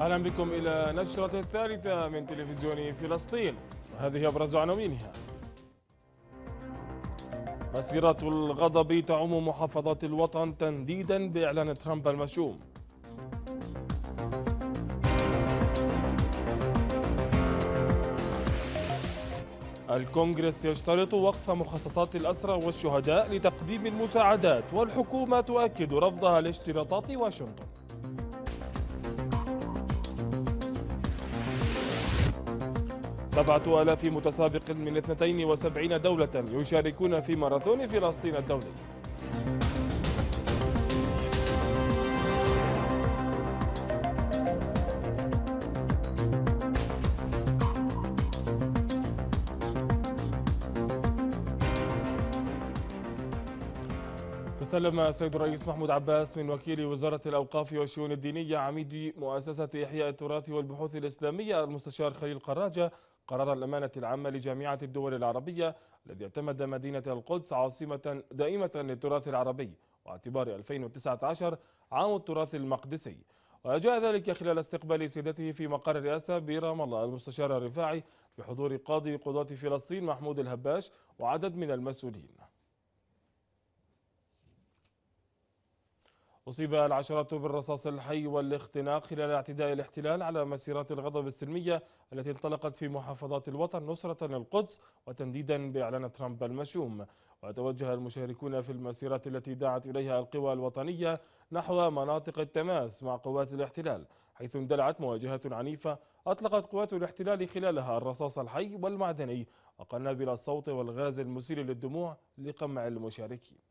أهلا بكم إلى نشرة الثالثة من تلفزيون فلسطين وهذه أبرز عناوينها مسيرة الغضب تعم محافظات الوطن تنديدا بإعلان ترامب المشؤوم الكونغرس يشترط وقف مخصصات الأسرى والشهداء لتقديم المساعدات والحكومة تؤكد رفضها لاشتراطات واشنطن سبعة آلاف متسابق من 72 دولة يشاركون في ماراثون فلسطين الدولي تسلم السيد الرئيس محمود عباس من وكيل وزارة الأوقاف والشؤون الدينية عميد مؤسسة إحياء التراث والبحوث الإسلامية المستشار خليل قراجة قرار الأمانة العامة لجامعة الدول العربية الذي اعتمد مدينة القدس عاصمة دائمة للتراث العربي واعتبار 2019 عام التراث المقدسي وجاء ذلك خلال استقبال سيدته في مقر الرئاسة برام الله المستشار الرفاعي بحضور قاضي قضاة فلسطين محمود الهباش وعدد من المسؤولين أصيب العشرات بالرصاص الحي والاختناق خلال اعتداء الاحتلال على مسيرات الغضب السلمية التي انطلقت في محافظات الوطن نصرة للقدس وتنديدا بإعلان ترامب المشؤوم وتوجه المشاركون في المسيرات التي دعت إليها القوى الوطنية نحو مناطق التماس مع قوات الاحتلال حيث اندلعت مواجهة عنيفة أطلقت قوات الاحتلال خلالها الرصاص الحي والمعدني وقنابل الصوت والغاز المسيل للدموع لقمع المشاركين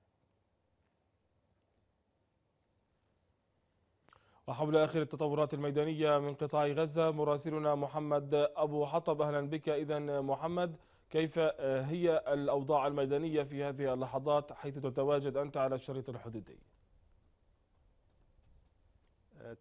وحول آخر التطورات الميدانية من قطاع غزة مراسلنا محمد أبو حطب أهلا بك إذا محمد كيف هي الأوضاع الميدانية في هذه اللحظات حيث تتواجد أنت على الشريط الحدودي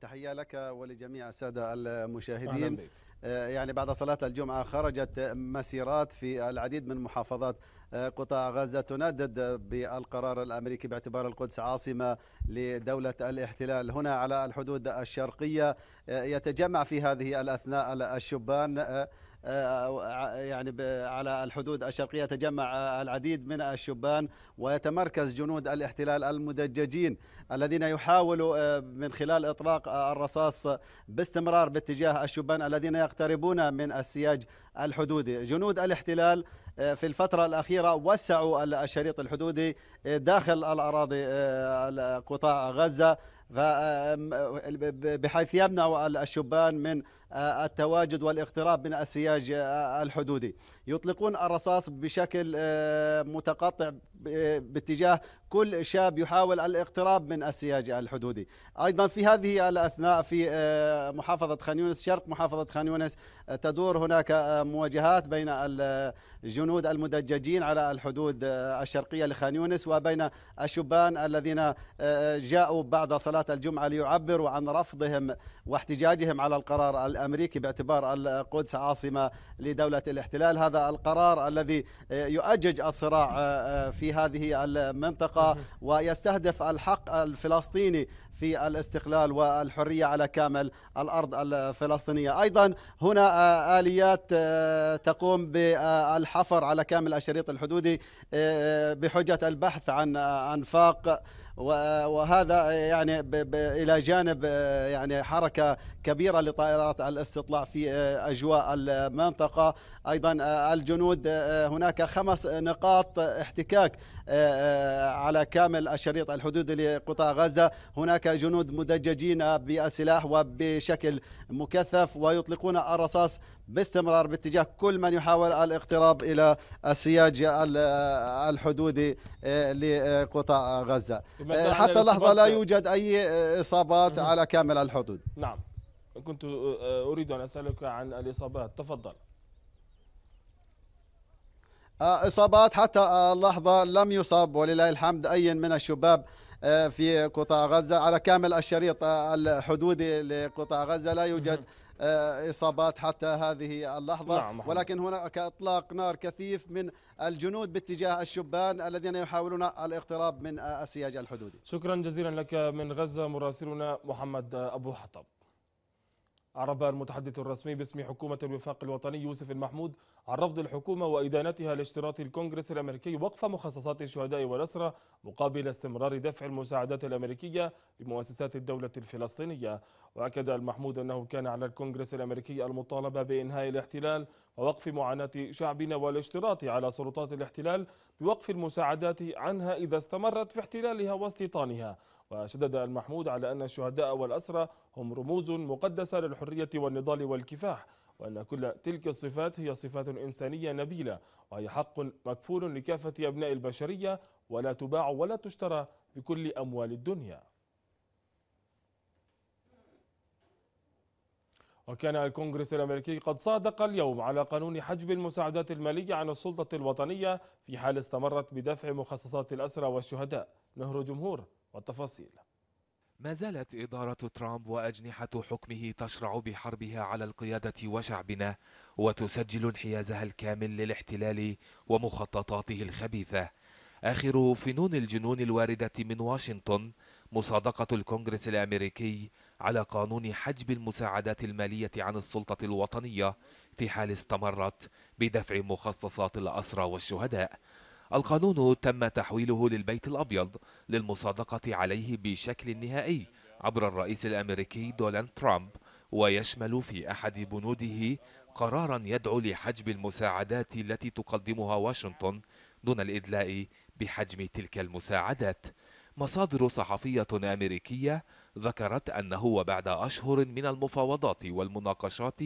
تحية لك ولجميع السادة المشاهدين أهلاً بك. آه، يعني بعد صلاة الجمعة خرجت مسيرات في العديد من محافظات آه، قطاع غزة تندد بالقرار الأمريكي باعتبار القدس عاصمة لدولة الاحتلال هنا على الحدود الشرقية آه، يتجمع في هذه الأثناء الشبان آه، آه، يعني على الحدود الشرقية تجمع العديد من الشبان ويتمركز جنود الاحتلال المدججين الذين يحاولوا آه، من خلال إطلاق الرصاص باستمرار باتجاه الشبان الذين يقتربون من السياج الحدودي جنود الاحتلال في الفترة الأخيرة وسعوا الشريط الحدودي داخل الأراضي قطاع غزة بحيث يمنع الشبان من آه، التواجد والاقتراب من السياج آه، آه، الحدودي يطلقون الرصاص بشكل متقطع باتجاه كل شاب يحاول الاقتراب من السياج الحدودي ايضا في هذه الاثناء في محافظه خان يونس شرق محافظه خان يونس تدور هناك مواجهات بين الجنود المدججين على الحدود الشرقيه لخان يونس وبين الشبان الذين جاءوا بعد صلاه الجمعه ليعبروا عن رفضهم واحتجاجهم على القرار الأمريكي باعتبار القدس عاصمة لدولة الاحتلال هذا القرار الذي يؤجج الصراع آه، آه، في هذه المنطقة ويستهدف الحق الفلسطيني في الاستقلال والحرية على كامل الأرض الفلسطينية أيضا هنا آه، آليات تقوم بالحفر على كامل الشريط الحدودي بحجة البحث عن أنفاق وهذا يعني الى جانب يعني حركه كبيره لطائرات الاستطلاع في آه، اجواء المنطقه ايضا آه، الجنود آه، آه، هناك خمس نقاط احتكاك على كامل الشريط الحدودي لقطاع غزه هناك جنود مدججين بالسلاح وبشكل مكثف ويطلقون الرصاص باستمرار باتجاه كل من يحاول الاقتراب الى السياج الحدودي لقطاع غزه حتى اللحظه لا يوجد اي اصابات على كامل الحدود نعم كنت اريد ان اسالك عن الاصابات تفضل آه، إصابات حتى آه، اللحظة لم يصاب ولله الحمد أي من الشباب آه، في قطاع غزة على كامل الشريط الحدودي لقطاع غزة لا يوجد إصابات حتى هذه اللحظة نعم،, نعم ولكن هناك إطلاق نار كثيف من الجنود باتجاه الشبان الذين يحاولون الاقتراب من السياج الحدودي شكرا جزيلا لك من غزة مراسلنا محمد أبو حطب عرب المتحدث الرسمي باسم حكومة الوفاق الوطني يوسف المحمود عن رفض الحكومة وإدانتها لاشتراط الكونغرس الأمريكي وقف مخصصات الشهداء والأسرى مقابل استمرار دفع المساعدات الأمريكية لمؤسسات الدولة الفلسطينية وأكد المحمود أنه كان على الكونغرس الأمريكي المطالبة بإنهاء الاحتلال ووقف معاناة شعبنا والاشتراط على سلطات الاحتلال بوقف المساعدات عنها إذا استمرت في احتلالها واستيطانها وشدد المحمود على أن الشهداء والأسرى هم رموز مقدسة للحرية والنضال والكفاح وأن كل تلك الصفات هي صفات إنسانية نبيلة وهي حق مكفول لكافة أبناء البشرية ولا تباع ولا تشترى بكل أموال الدنيا وكان الكونغرس الأمريكي قد صادق اليوم على قانون حجب المساعدات المالية عن السلطة الوطنية في حال استمرت بدفع مخصصات الأسرى والشهداء نهر جمهور والتفاصيل ما زالت إدارة ترامب وأجنحة حكمه تشرع بحربها على القيادة وشعبنا وتسجل انحيازها الكامل للاحتلال ومخططاته الخبيثة آخر فنون الجنون الواردة من واشنطن مصادقة الكونغرس الأمريكي على قانون حجب المساعدات المالية عن السلطة الوطنية في حال استمرت بدفع مخصصات الأسرى والشهداء القانون تم تحويله للبيت الأبيض للمصادقة عليه بشكل نهائي عبر الرئيس الأمريكي دونالد ترامب ويشمل في أحد بنوده قرارا يدعو لحجب المساعدات التي تقدمها واشنطن دون الإدلاء بحجم تلك المساعدات مصادر صحفية أمريكية ذكرت أنه وبعد أشهر من المفاوضات والمناقشات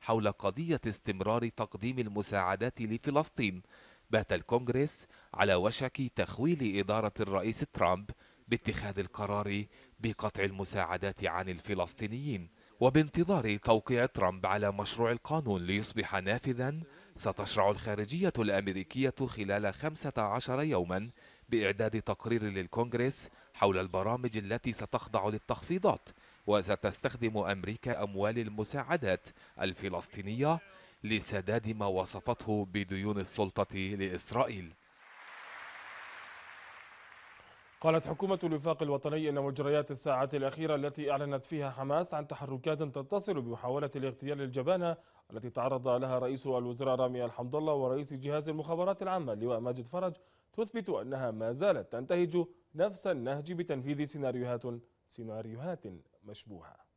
حول قضية استمرار تقديم المساعدات لفلسطين بات الكونغرس على وشك تخويل إدارة الرئيس ترامب باتخاذ القرار بقطع المساعدات عن الفلسطينيين وبانتظار توقيع ترامب على مشروع القانون ليصبح نافذا ستشرع الخارجية الأمريكية خلال 15 يوما بإعداد تقرير للكونغرس حول البرامج التي ستخضع للتخفيضات وستستخدم أمريكا أموال المساعدات الفلسطينية لسداد ما وصفته بديون السلطة لإسرائيل قالت حكومة الوفاق الوطني أن مجريات الساعات الأخيرة التي أعلنت فيها حماس عن تحركات تتصل بمحاولة الاغتيال الجبانة التي تعرض لها رئيس الوزراء رامي الحمد الله ورئيس جهاز المخابرات العامة اللواء ماجد فرج تثبت أنها ما زالت تنتهج نفس النهج بتنفيذ سيناريوهات سيناريوهات مشبوهة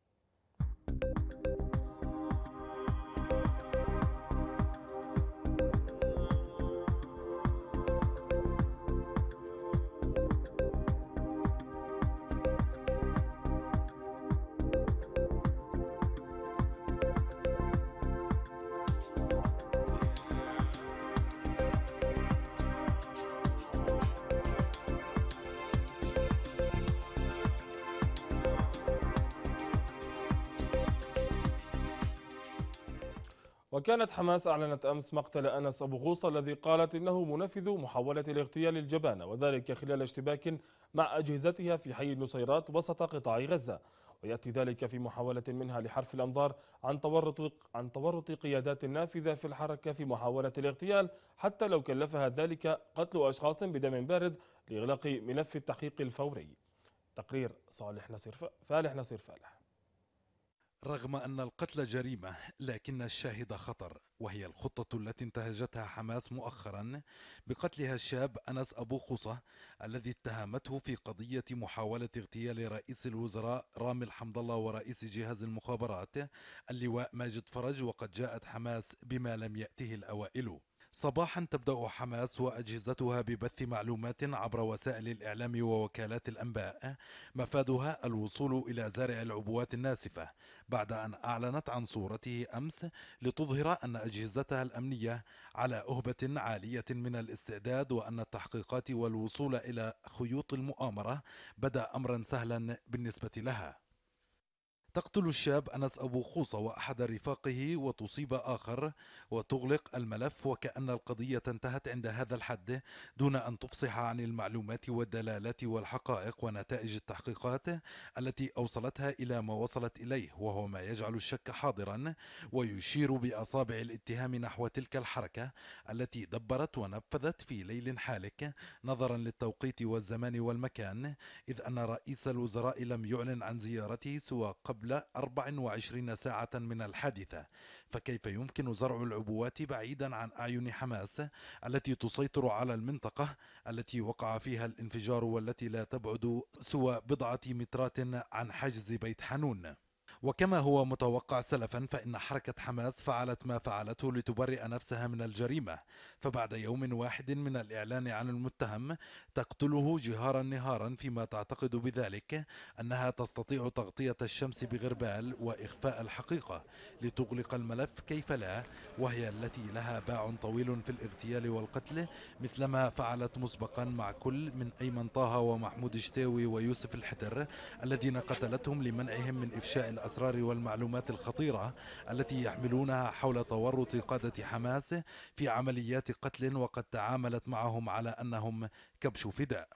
وكانت حماس أعلنت أمس مقتل أنس أبو غوص الذي قالت إنه منفذ محاولة الاغتيال الجبانة وذلك خلال اشتباك مع أجهزتها في حي النصيرات وسط قطاع غزة ويأتي ذلك في محاولة منها لحرف الأنظار عن تورط عن تورط قيادات النافذة في الحركة في محاولة الاغتيال حتى لو كلفها ذلك قتل أشخاص بدم بارد لإغلاق ملف التحقيق الفوري تقرير صالح نصير فالح نصير فالح رغم أن القتل جريمة لكن الشاهد خطر وهي الخطة التي انتهجتها حماس مؤخرا بقتلها الشاب أنس أبو خصة الذي اتهمته في قضية محاولة اغتيال رئيس الوزراء رامي الحمد الله ورئيس جهاز المخابرات اللواء ماجد فرج وقد جاءت حماس بما لم يأته الأوائل صباحا تبدا حماس واجهزتها ببث معلومات عبر وسائل الاعلام ووكالات الانباء مفادها الوصول الى زارع العبوات الناسفه بعد ان اعلنت عن صورته امس لتظهر ان اجهزتها الامنيه على اهبه عاليه من الاستعداد وان التحقيقات والوصول الى خيوط المؤامره بدا امرا سهلا بالنسبه لها تقتل الشاب أنس أبو خوصة وأحد رفاقه وتصيب آخر وتغلق الملف وكأن القضية انتهت عند هذا الحد دون أن تفصح عن المعلومات والدلالات والحقائق ونتائج التحقيقات التي أوصلتها إلى ما وصلت إليه وهو ما يجعل الشك حاضرا ويشير بأصابع الاتهام نحو تلك الحركة التي دبرت ونفذت في ليل حالك نظرا للتوقيت والزمان والمكان إذ أن رئيس الوزراء لم يعلن عن زيارته سوى قبل قبل 24 ساعة من الحادثة فكيف يمكن زرع العبوات بعيدا عن أعين حماس التي تسيطر على المنطقة التي وقع فيها الانفجار والتي لا تبعد سوى بضعة مترات عن حجز بيت حنون وكما هو متوقع سلفا فإن حركة حماس فعلت ما فعلته لتبرئ نفسها من الجريمة فبعد يوم واحد من الإعلان عن المتهم تقتله جهارا نهارا فيما تعتقد بذلك أنها تستطيع تغطية الشمس بغربال وإخفاء الحقيقة لتغلق الملف كيف لا وهي التي لها باع طويل في الاغتيال والقتل مثلما فعلت مسبقا مع كل من أيمن طه ومحمود شتاوي ويوسف الحدر الذين قتلتهم لمنعهم من إفشاء الأسرار الأسرار والمعلومات الخطيرة التي يحملونها حول تورط قادة حماس في عمليات قتل وقد تعاملت معهم على أنهم كبش فداء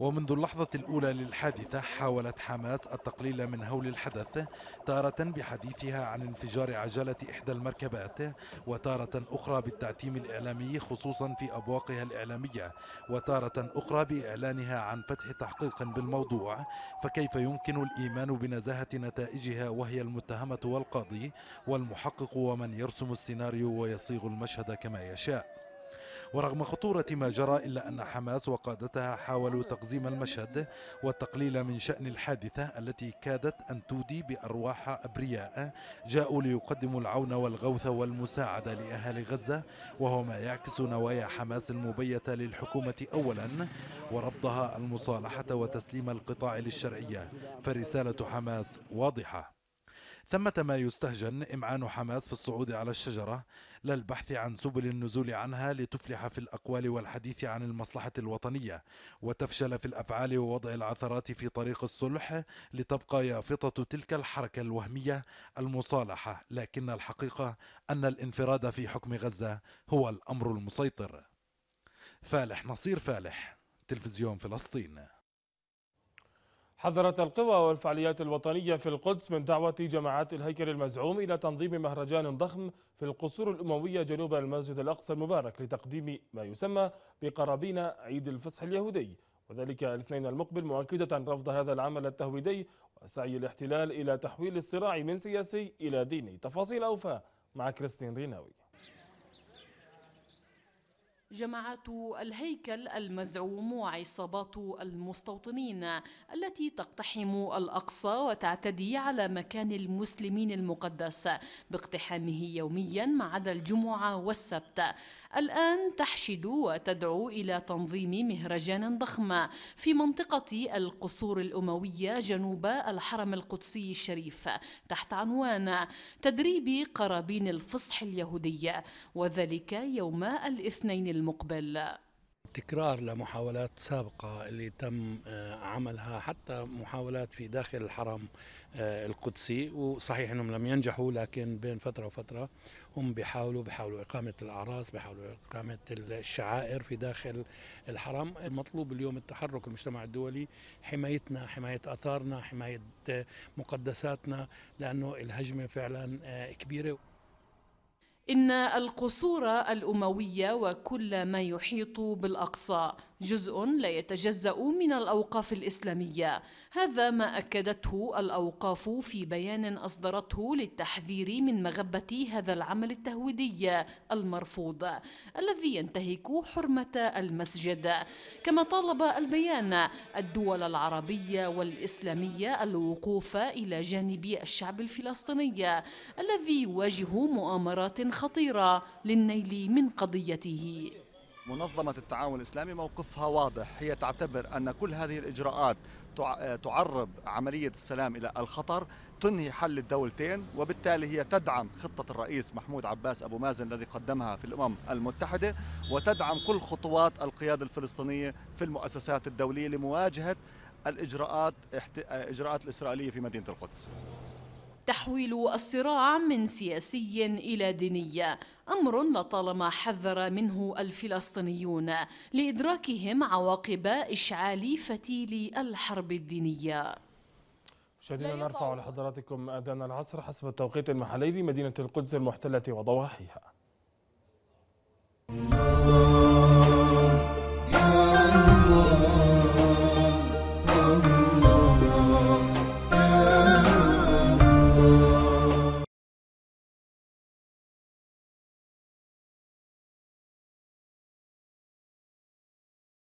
ومنذ اللحظة الأولى للحادثة حاولت حماس التقليل من هول الحدث تارة بحديثها عن انفجار عجلة إحدى المركبات وتارة أخرى بالتعتيم الإعلامي خصوصا في أبواقها الإعلامية وتارة أخرى بإعلانها عن فتح تحقيق بالموضوع فكيف يمكن الإيمان بنزاهة نتائجها وهي المتهمة والقاضي والمحقق ومن يرسم السيناريو ويصيغ المشهد كما يشاء ورغم خطورة ما جرى إلا أن حماس وقادتها حاولوا تقزيم المشهد والتقليل من شأن الحادثة التي كادت أن تودي بأرواح أبرياء جاءوا ليقدموا العون والغوث والمساعدة لأهالي غزة وهو ما يعكس نوايا حماس المبيتة للحكومة أولا ورفضها المصالحة وتسليم القطاع للشرعية فرسالة حماس واضحة ثمة ما يستهجن إمعان حماس في الصعود على الشجرة للبحث عن سبل النزول عنها لتفلح في الأقوال والحديث عن المصلحة الوطنية وتفشل في الأفعال ووضع العثرات في طريق الصلح لتبقى يافطة تلك الحركة الوهمية المصالحة لكن الحقيقة أن الانفراد في حكم غزة هو الأمر المسيطر فالح نصير فالح تلفزيون فلسطين حذرت القوى والفعاليات الوطنية في القدس من دعوة جماعات الهيكل المزعوم إلى تنظيم مهرجان ضخم في القصور الأموية جنوب المسجد الأقصى المبارك لتقديم ما يسمى بقرابين عيد الفصح اليهودي وذلك الاثنين المقبل مؤكدة رفض هذا العمل التهويدي وسعي الاحتلال إلى تحويل الصراع من سياسي إلى ديني تفاصيل أوفى مع كريستين ريناوي جماعه الهيكل المزعوم وعصابات المستوطنين التي تقتحم الاقصى وتعتدي على مكان المسلمين المقدس باقتحامه يوميا ما عدا الجمعه والسبت الآن تحشد وتدعو إلى تنظيم مهرجان ضخم في منطقة القصور الأموية جنوب الحرم القدسي الشريف تحت عنوان تدريب قرابين الفصح اليهودية وذلك يوم الاثنين المقبل تكرار لمحاولات سابقة اللي تم آه، عملها حتى محاولات في داخل الحرم آه، القدسي وصحيح أنهم لم ينجحوا لكن بين فترة وفترة هم بيحاولوا بيحاولوا إقامة الأعراس بيحاولوا إقامة الشعائر في داخل الحرم المطلوب اليوم التحرك المجتمع الدولي حمايتنا حماية أثارنا حماية مقدساتنا لأنه الهجمة فعلا آه، كبيرة إن القصور الأموية وكل ما يحيط بالأقصى جزء لا يتجزأ من الأوقاف الإسلامية هذا ما أكدته الأوقاف في بيان أصدرته للتحذير من مغبة هذا العمل التهويدي المرفوض الذي ينتهك حرمة المسجد كما طالب البيان الدول العربية والإسلامية الوقوف إلى جانب الشعب الفلسطيني الذي يواجه مؤامرات خطيرة للنيل من قضيته منظمة التعاون الإسلامي موقفها واضح هي تعتبر أن كل هذه الإجراءات تعرض عملية السلام إلى الخطر تنهي حل الدولتين وبالتالي هي تدعم خطة الرئيس محمود عباس أبو مازن الذي قدمها في الأمم المتحدة وتدعم كل خطوات القيادة الفلسطينية في المؤسسات الدولية لمواجهة الإجراءات إجراءات الإسرائيلية في مدينة القدس تحويل الصراع من سياسي إلى ديني أمر لطالما حذر منه الفلسطينيون لإدراكهم عواقب إشعال فتيل الحرب الدينية مشاهدينا نرفع لحضراتكم أذان العصر حسب التوقيت المحلي لمدينة القدس المحتلة وضواحيها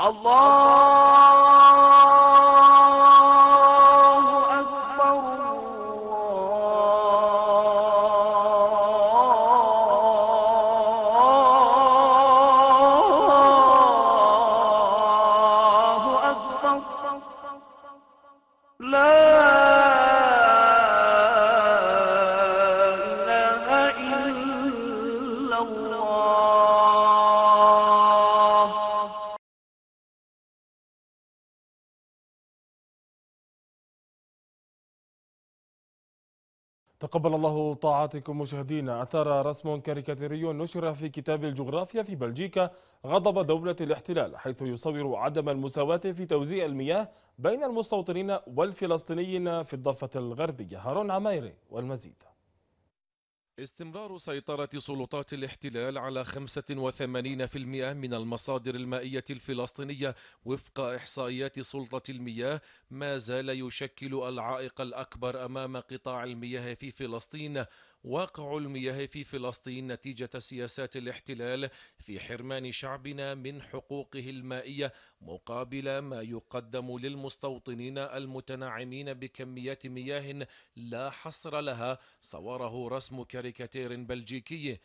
Allah تقبل الله طاعاتكم مشاهدينا أثار رسم كاريكاتيري نشر في كتاب الجغرافيا في بلجيكا غضب دولة الاحتلال حيث يصور عدم المساواة في توزيع المياه بين المستوطنين والفلسطينيين في الضفة الغربية هارون عمايري والمزيد استمرار سيطرة سلطات الاحتلال على 85% من المصادر المائية الفلسطينية وفق إحصائيات سلطة المياه ما زال يشكل العائق الأكبر أمام قطاع المياه في فلسطين واقع المياه في فلسطين نتيجة سياسات الاحتلال في حرمان شعبنا من حقوقه المائية مقابل ما يقدم للمستوطنين المتنعمين بكميات مياه لا حصر لها صوره رسم كاريكاتير بلجيكي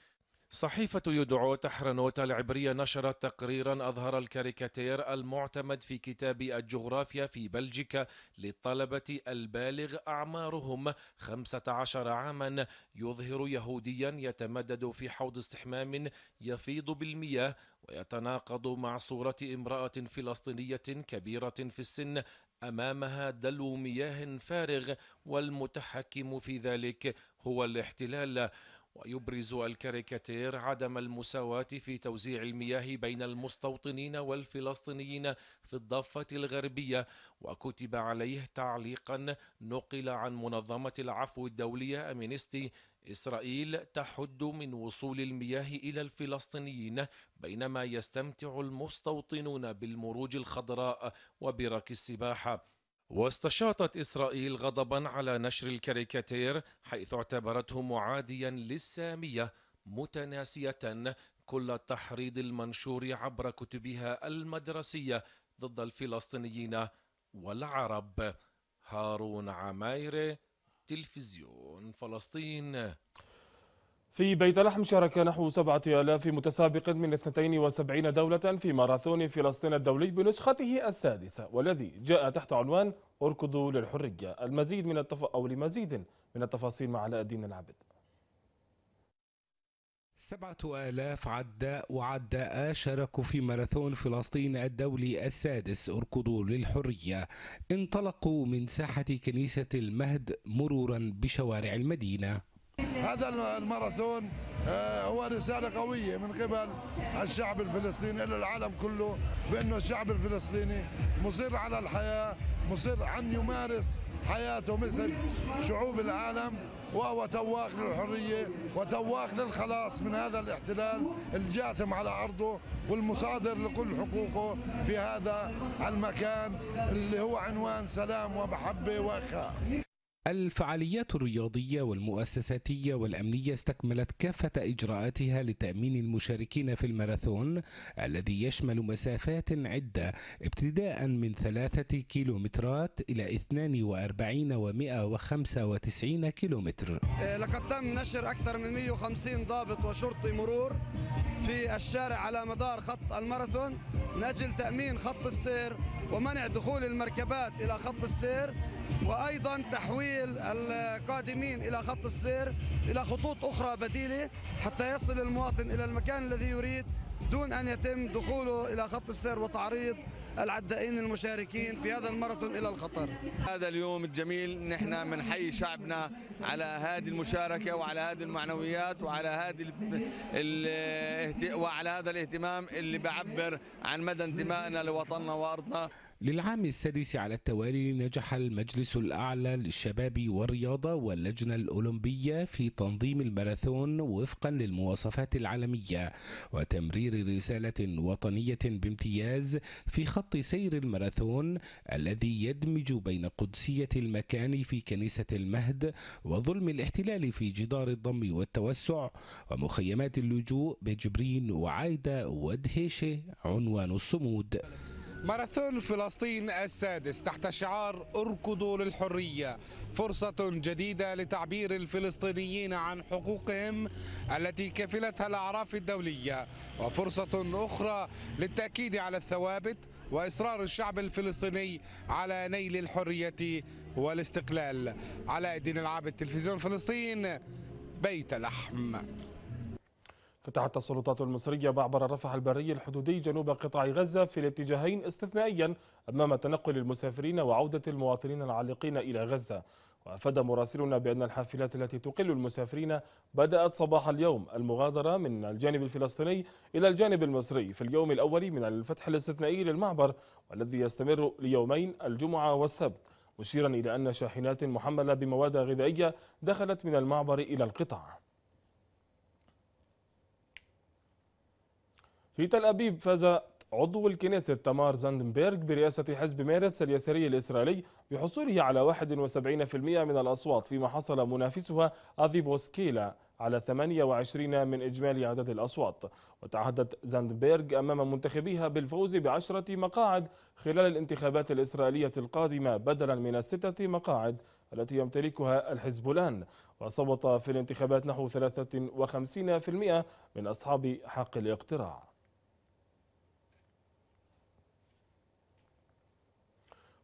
صحيفة يدعو تحرنوت العبرية نشرت تقريرا أظهر الكاريكاتير المعتمد في كتاب الجغرافيا في بلجيكا للطلبة البالغ أعمارهم 15 عاما يظهر يهوديا يتمدد في حوض استحمام يفيض بالمياه ويتناقض مع صورة امرأة فلسطينية كبيرة في السن امامها دلو مياه فارغ والمتحكم في ذلك هو الاحتلال ويبرز الكاريكاتير عدم المساواة في توزيع المياه بين المستوطنين والفلسطينيين في الضفة الغربية وكتب عليه تعليقا نقل عن منظمة العفو الدولية أمينستي إسرائيل تحد من وصول المياه إلى الفلسطينيين بينما يستمتع المستوطنون بالمروج الخضراء وبرك السباحة واستشاطت إسرائيل غضبا على نشر الكاريكاتير حيث اعتبرته معاديا للسامية متناسية كل تحريض المنشور عبر كتبها المدرسية ضد الفلسطينيين والعرب هارون عمايري تلفزيون فلسطين في بيت لحم شارك نحو 7000 متسابق من 72 دولة في ماراثون فلسطين الدولي بنسخته السادسة والذي جاء تحت عنوان اركضوا للحرية المزيد من التف... أو لمزيد من التفاصيل مع علاء الدين العبد سبعة آلاف عداء وعداء شاركوا في ماراثون فلسطين الدولي السادس اركضوا للحرية انطلقوا من ساحة كنيسة المهد مرورا بشوارع المدينة هذا الماراثون آه، هو رسالة قوية من قبل الشعب الفلسطيني إلى العالم كله بأنه الشعب الفلسطيني مصر على الحياة مصر أن يمارس حياته مثل شعوب العالم وهو تواق للحرية وتواق للخلاص من هذا الاحتلال الجاثم على أرضه والمصادر لكل حقوقه في هذا المكان اللي هو عنوان سلام ومحبة وإخاء الفعاليات الرياضية والمؤسساتية والأمنية استكملت كافة إجراءاتها لتأمين المشاركين في الماراثون الذي يشمل مسافات عدة ابتداء من ثلاثة كيلومترات إلى 42 و 195 كيلومتر إيه، لقد تم نشر أكثر من 150 ضابط وشرطي مرور في الشارع على مدار خط الماراثون من أجل تأمين خط السير ومنع دخول المركبات إلى خط السير وايضا تحويل القادمين الى خط السير الى خطوط اخرى بديله حتى يصل المواطن الى المكان الذي يريد دون ان يتم دخوله الى خط السير وتعريض العدائين المشاركين في هذا الماراثون الى الخطر. هذا اليوم الجميل نحن بنحيي شعبنا على هذه المشاركه وعلى هذه المعنويات وعلى هذه وعلى هذا الاهتمام اللي بعبر عن مدى انتمائنا لوطننا وارضنا. للعام السادس على التوالي نجح المجلس الأعلى للشباب والرياضة واللجنة الأولمبية في تنظيم الماراثون وفقا للمواصفات العالمية وتمرير رسالة وطنية بامتياز في خط سير الماراثون الذي يدمج بين قدسية المكان في كنيسة المهد وظلم الاحتلال في جدار الضم والتوسع ومخيمات اللجوء بجبرين وعايدة ودهيشة عنوان الصمود ماراثون فلسطين السادس تحت شعار اركضوا للحرية فرصة جديدة لتعبير الفلسطينيين عن حقوقهم التي كفلتها الأعراف الدولية وفرصة أخرى للتأكيد على الثوابت وإصرار الشعب الفلسطيني على نيل الحرية والاستقلال علاء الدين العابد تلفزيون فلسطين بيت لحم فتحت السلطات المصرية معبر رفح البري الحدودي جنوب قطاع غزة في الاتجاهين استثنائيا أمام تنقل المسافرين وعودة المواطنين العالقين إلى غزة وأفاد مراسلنا بأن الحافلات التي تقل المسافرين بدأت صباح اليوم المغادرة من الجانب الفلسطيني إلى الجانب المصري في اليوم الأول من الفتح الاستثنائي للمعبر والذي يستمر ليومين الجمعة والسبت مشيرا إلى أن شاحنات محملة بمواد غذائية دخلت من المعبر إلى القطاع في تل أبيب فاز عضو الكنيسة تمار زاندنبرغ برئاسة حزب ميرتس اليساري الإسرائيلي بحصوله على 71% من الأصوات فيما حصل منافسها أذي بوسكيلا على 28 من إجمالي عدد الأصوات وتعهدت زاندبيرغ أمام منتخبيها بالفوز بعشرة مقاعد خلال الانتخابات الإسرائيلية القادمة بدلا من الستة مقاعد التي يمتلكها الحزب الآن وصوت في الانتخابات نحو 53% من أصحاب حق الاقتراع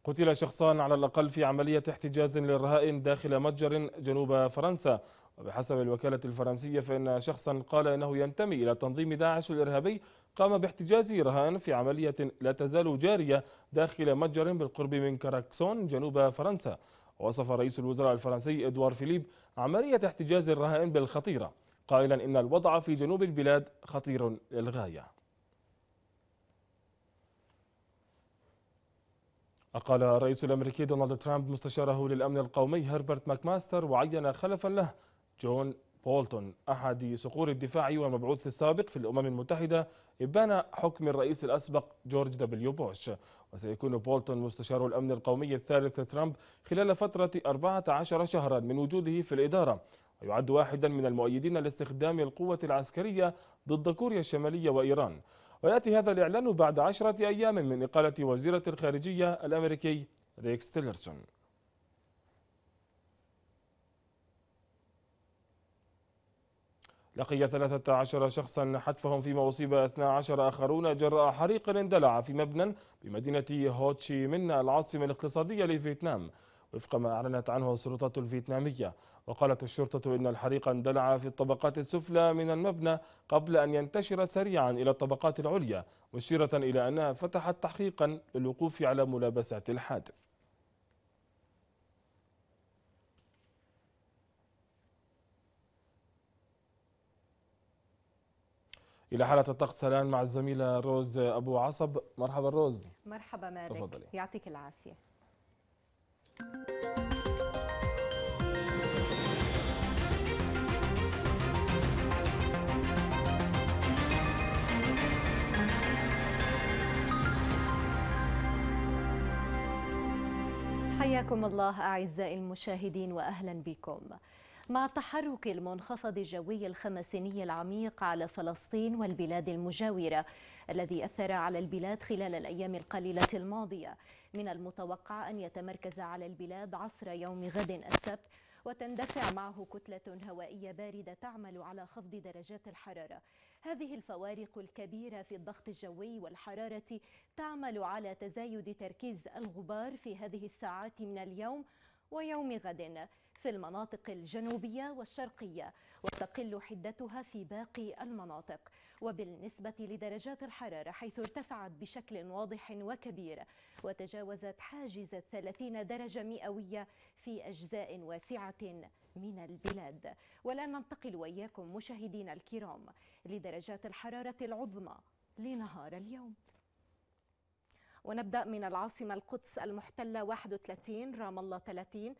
قتل شخصان على الأقل في عملية احتجاز للرهائن داخل متجر جنوب فرنسا وبحسب الوكالة الفرنسية فإن شخصا قال إنه ينتمي إلى تنظيم داعش الإرهابي قام باحتجاز رهائن في عملية لا تزال جارية داخل متجر بالقرب من كراكسون جنوب فرنسا وصف رئيس الوزراء الفرنسي إدوار فيليب عملية احتجاز الرهائن بالخطيرة قائلا إن الوضع في جنوب البلاد خطير للغاية أقال الرئيس الأمريكي دونالد ترامب مستشاره للأمن القومي هربرت ماكماستر وعين خلفا له جون بولتون أحد صقور الدفاع والمبعوث السابق في الأمم المتحدة إبان حكم الرئيس الأسبق جورج دبليو بوش وسيكون بولتون مستشار الأمن القومي الثالث لترامب خلال فترة 14 شهرا من وجوده في الإدارة ويعد واحدا من المؤيدين لاستخدام القوة العسكرية ضد كوريا الشمالية وإيران ويأتي هذا الإعلان بعد عشرة أيام من إقالة وزيرة الخارجية الأمريكي ريكس تيلرسون لقي 13 شخصا حتفهم فيما أصيب 12 آخرون جراء حريق اندلع في مبنى بمدينة هوتشي من العاصمة الاقتصادية لفيتنام وفق ما أعلنت عنه السلطات الفيتنامية وقالت الشرطة إن الحريق اندلع في الطبقات السفلى من المبنى قبل أن ينتشر سريعا إلى الطبقات العليا مشيرة إلى أنها فتحت تحقيقا للوقوف على ملابسات الحادث الى حاله الطقس الان مع الزميله روز ابو عصب مرحبا روز مرحبا مالك تفضلي. يعطيك العافيه حياكم الله أعزائي المشاهدين وأهلا بكم مع تحرك المنخفض الجوي الخمسيني العميق على فلسطين والبلاد المجاورة الذي أثر على البلاد خلال الأيام القليلة الماضية من المتوقع أن يتمركز على البلاد عصر يوم غد السبت وتندفع معه كتلة هوائية باردة تعمل على خفض درجات الحرارة هذه الفوارق الكبيرة في الضغط الجوي والحرارة تعمل على تزايد تركيز الغبار في هذه الساعات من اليوم ويوم غد في المناطق الجنوبية والشرقية وتقل حدتها في باقي المناطق وبالنسبة لدرجات الحرارة حيث ارتفعت بشكل واضح وكبير وتجاوزت حاجز 30 درجة مئوية في أجزاء واسعة من البلاد ولا ننتقل وإياكم مشاهدينا الكرام لدرجات الحرارة العظمى لنهار اليوم ونبدأ من العاصمة القدس المحتلة 31 رام الله 30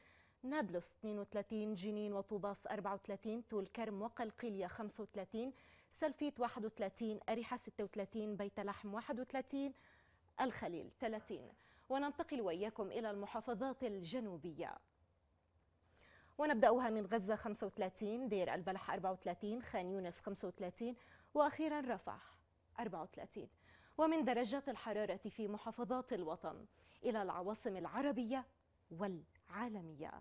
نابلس 32 جنين وطوباس 34 طول كرم وقلقيلية 35 سلفيت 31 أريحة 36 بيت لحم 31 الخليل 30 وننتقل وإياكم إلى المحافظات الجنوبية ونبدأها من غزة 35 دير البلح 34 خان يونس 35 وأخيرا رفح 34 ومن درجات الحرارة في محافظات الوطن إلى العواصم العربية والعالمية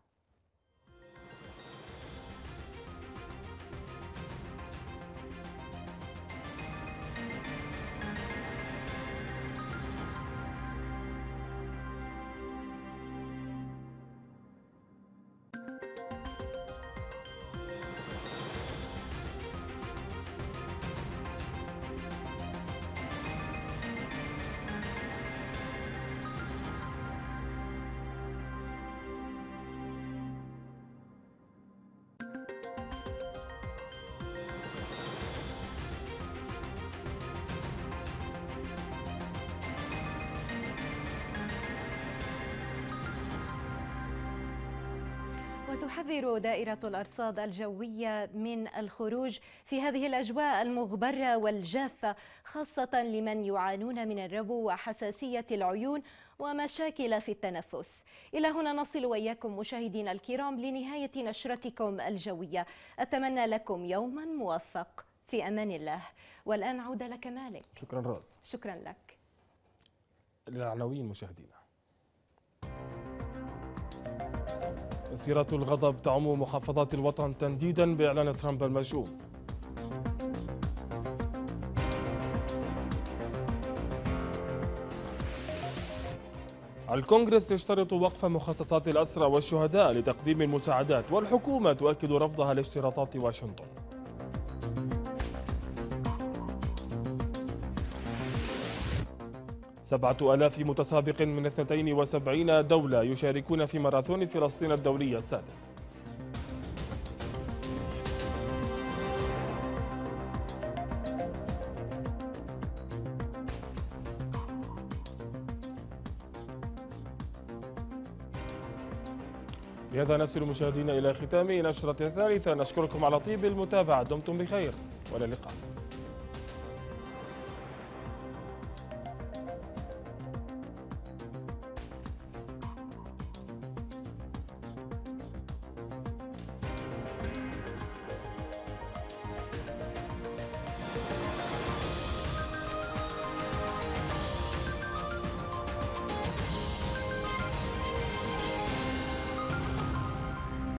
تحذر دائرة الأرصاد الجوية من الخروج في هذه الأجواء المغبرة والجافة خاصة لمن يعانون من الربو وحساسية العيون ومشاكل في التنفس إلى هنا نصل وإياكم مشاهدينا الكرام لنهاية نشرتكم الجوية أتمنى لكم يوما موفق في أمان الله والآن عودة لك مالك شكرا رأس شكرا لك للعناوين مشاهدينا مسيرة الغضب تعم محافظات الوطن تنديدا بإعلان ترامب المشؤوم الكونغرس يشترط وقف مخصصات الأسرى والشهداء لتقديم المساعدات والحكومة تؤكد رفضها لاشتراطات واشنطن سبعة ألاف متسابق من 72 دولة يشاركون في ماراثون فلسطين الدولي السادس بهذا نصل مشاهدينا إلى ختام نشرة الثالثة نشكركم على طيب المتابعة دمتم بخير وإلى اللقاء